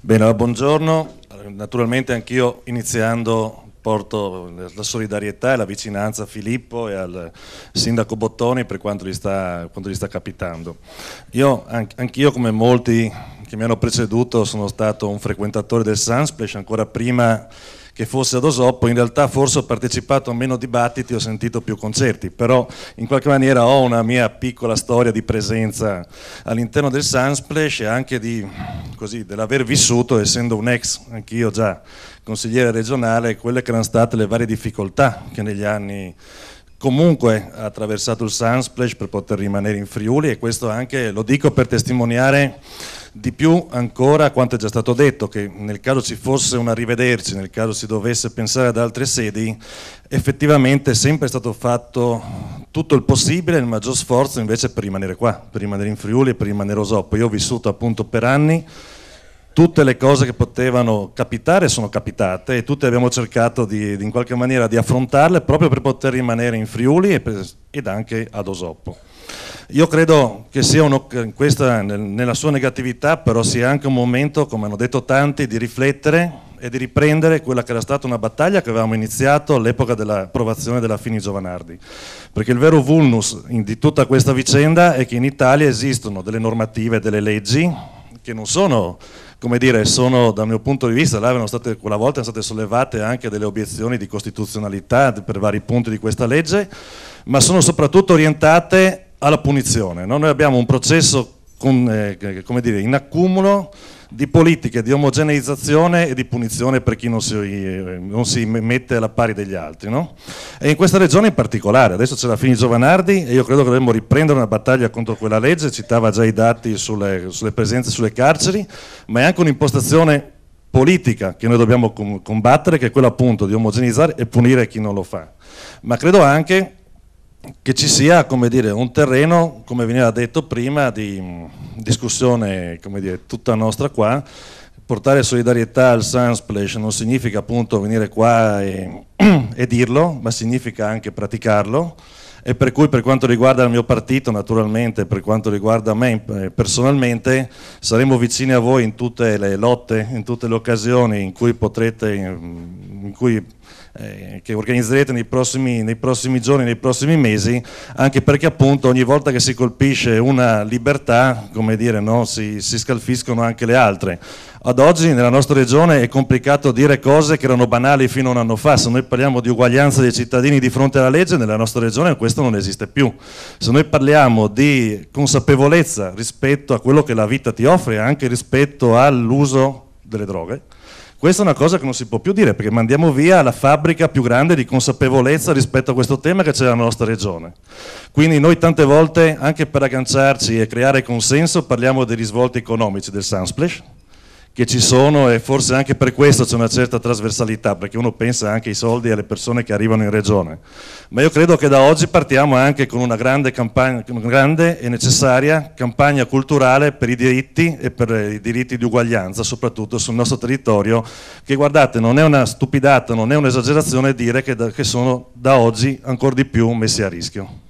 Bene, buongiorno. Naturalmente anch'io iniziando porto la solidarietà e la vicinanza a Filippo e al sindaco Bottoni per quanto gli sta, quanto gli sta capitando. Io, anch'io come molti che mi hanno preceduto sono stato un frequentatore del Sunsplash ancora prima che fosse ad Osoppo, in realtà forse ho partecipato a meno dibattiti, ho sentito più concerti, però in qualche maniera ho una mia piccola storia di presenza all'interno del Sunsplash e anche di così, dell'aver vissuto, essendo un ex, anch'io già consigliere regionale, quelle che erano state le varie difficoltà che negli anni comunque ha attraversato il Sunsplash per poter rimanere in Friuli e questo anche lo dico per testimoniare di più ancora quanto è già stato detto, che nel caso ci fosse un arrivederci, nel caso si dovesse pensare ad altre sedi, effettivamente è sempre stato fatto tutto il possibile, il maggior sforzo invece per rimanere qua, per rimanere in Friuli e per rimanere a Osoppo. Io ho vissuto appunto per anni tutte le cose che potevano capitare sono capitate e tutte abbiamo cercato di, di in qualche maniera di affrontarle proprio per poter rimanere in Friuli e per, ed anche ad Osoppo. Io credo che sia uno, questa, nella sua negatività però sia anche un momento, come hanno detto tanti, di riflettere e di riprendere quella che era stata una battaglia che avevamo iniziato all'epoca dell'approvazione della Fini Giovanardi. Perché il vero vulnus di tutta questa vicenda è che in Italia esistono delle normative, delle leggi che non sono come dire, sono dal mio punto di vista, là state, quella volta erano state sollevate anche delle obiezioni di costituzionalità per vari punti di questa legge, ma sono soprattutto orientate alla punizione. No? Noi abbiamo un processo con, eh, eh, come dire, in accumulo di politiche di omogeneizzazione e di punizione per chi non si, eh, non si mette alla pari degli altri. No? E in questa regione in particolare, adesso c'è la Fini Giovanardi e io credo che dovremmo riprendere una battaglia contro quella legge, citava già i dati sulle, sulle presenze sulle carceri, ma è anche un'impostazione politica che noi dobbiamo combattere, che è quella appunto di omogeneizzare e punire chi non lo fa. Ma credo anche che ci sia dire, un terreno, come veniva detto prima, di mm, discussione dire, tutta nostra qua, portare solidarietà al Sunsplash non significa appunto venire qua e, e, dirlo, ma significa anche praticarlo e per cui per quanto riguarda il mio partito naturalmente, per quanto riguarda me eh, personalmente, saremo vicini a voi in tutte le lotte, in tutte le occasioni in cui potrete, in cui eh, che organizzerete nei prossimi, nei prossimi giorni, nei prossimi mesi, anche perché appunto ogni volta che si colpisce una libertà, come dire, no, si, si scalfiscono anche le altre. Ad oggi nella nostra regione è complicato dire cose che erano banali fino a un anno fa, se noi parliamo di uguaglianza dei cittadini di fronte alla legge, nella nostra regione questo non esiste più. Se noi parliamo di consapevolezza rispetto a quello che la vita ti offre, anche rispetto all'uso delle droghe, questa è una cosa che non si può più dire perché mandiamo via la fabbrica più grande di consapevolezza rispetto a questo tema che c'è nella nostra regione. Quindi noi tante volte, anche per agganciarci e creare consenso, parliamo dei risvolti economici del Sunsplash, che ci sono e forse anche per questo c'è una certa trasversalità, perché uno pensa anche ai soldi e alle persone che arrivano in regione. Ma io credo che da oggi partiamo anche con una grande, campagna, una grande e necessaria campagna culturale per i diritti e per i diritti di uguaglianza, soprattutto sul nostro territorio, che guardate non è una stupidata, non è un'esagerazione dire che, da, che sono da oggi ancora di più messi a rischio.